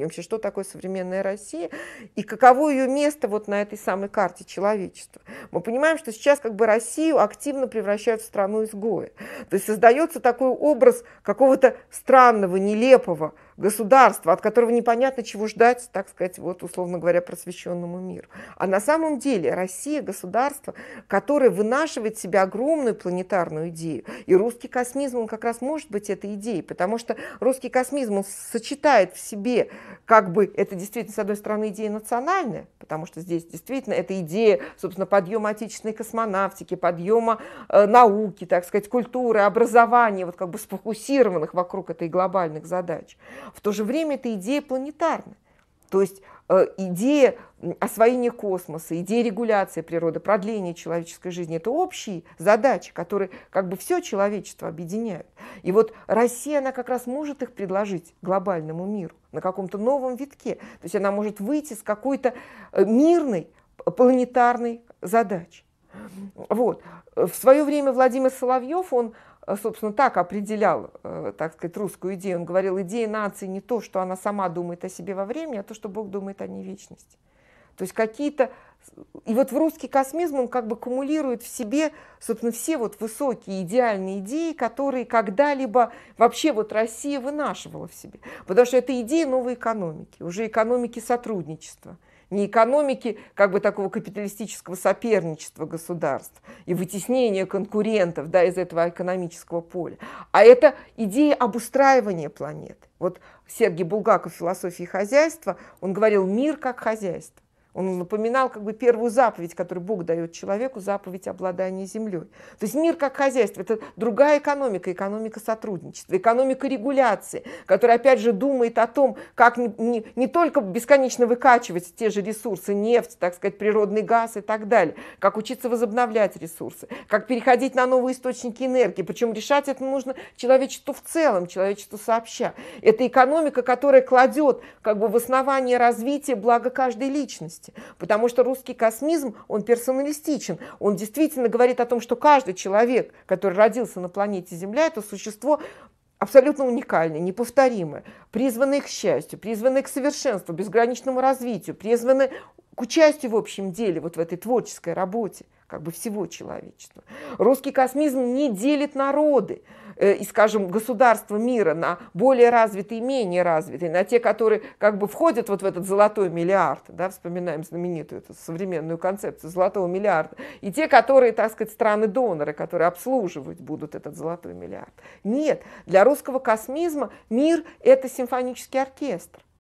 И вообще, что такое современная Россия и каково ее место вот на этой самой карте человечества. Мы понимаем, что сейчас как бы Россию активно превращают в страну изгоя. То есть создается такой образ какого-то странного, нелепого, государства, от которого непонятно чего ждать, так сказать, вот условно говоря, просвещенному миру. А на самом деле Россия государство, которое вынашивает в себе огромную планетарную идею. И русский космизм, он как раз может быть этой идеей, потому что русский космизм он сочетает в себе, как бы, это действительно, с одной стороны, идея национальная, потому что здесь действительно эта идея, собственно, подъема отечественной космонавтики, подъема э, науки, так сказать, культуры, образования, вот как бы сфокусированных вокруг этой глобальных задач. В то же время эта идея планетарна. То есть э, идея освоения космоса, идея регуляции природы, продления человеческой жизни – это общие задачи, которые как бы все человечество объединяют. И вот Россия, она как раз может их предложить глобальному миру на каком-то новом витке. То есть она может выйти с какой-то э, мирной планетарной задачи. Вот. Э, в свое время Владимир Соловьев, он Э, собственно, так определял, э, так сказать, русскую идею. Он говорил, идея нации не то, что она сама думает о себе во времени, а то, что Бог думает о ней вечности. То есть какие-то... И вот в русский космизм он как бы кумулирует в себе, собственно, все вот высокие идеальные идеи, которые когда-либо вообще вот Россия вынашивала в себе. Потому что это идеи новой экономики, уже экономики сотрудничества – не экономики как бы такого капиталистического соперничества государств и вытеснения конкурентов да, из этого экономического поля, а это идея обустраивания планеты. Вот Сергей Булгаков в «Философии хозяйства» он говорил «мир как хозяйство». Он напоминал как бы первую заповедь, которую Бог дает человеку, заповедь обладания землей. То есть мир как хозяйство – это другая экономика, экономика сотрудничества, экономика регуляции, которая, опять же, думает о том, как не, не, не только бесконечно выкачивать те же ресурсы, нефть, так сказать, природный газ и так далее, как учиться возобновлять ресурсы, как переходить на новые источники энергии. Причем решать это нужно человечеству в целом, человечеству сообща. Это экономика, которая кладет как бы в основании развития благо каждой личности личности. Потому что русский космизм, он персоналистичен. Он действительно говорит о том, что каждый человек, который родился на планете Земля, это существо абсолютно уникальное, неповторимое, призванное к счастью, призванное к совершенству, безграничному развитию, призванное к участию в общем деле, вот в этой творческой работе как бы всего человечества. Русский космизм не делит народы э, и, скажем, государства мира на более развитые и менее развитые, на те, которые как бы входят вот в этот золотой миллиард, да, вспоминаем знаменитую эту современную концепцию золотого миллиарда, и те, которые, так сказать, страны-доноры, которые обслуживать будут этот золотой миллиард. Нет, для русского космизма мир – это симфонический оркестр.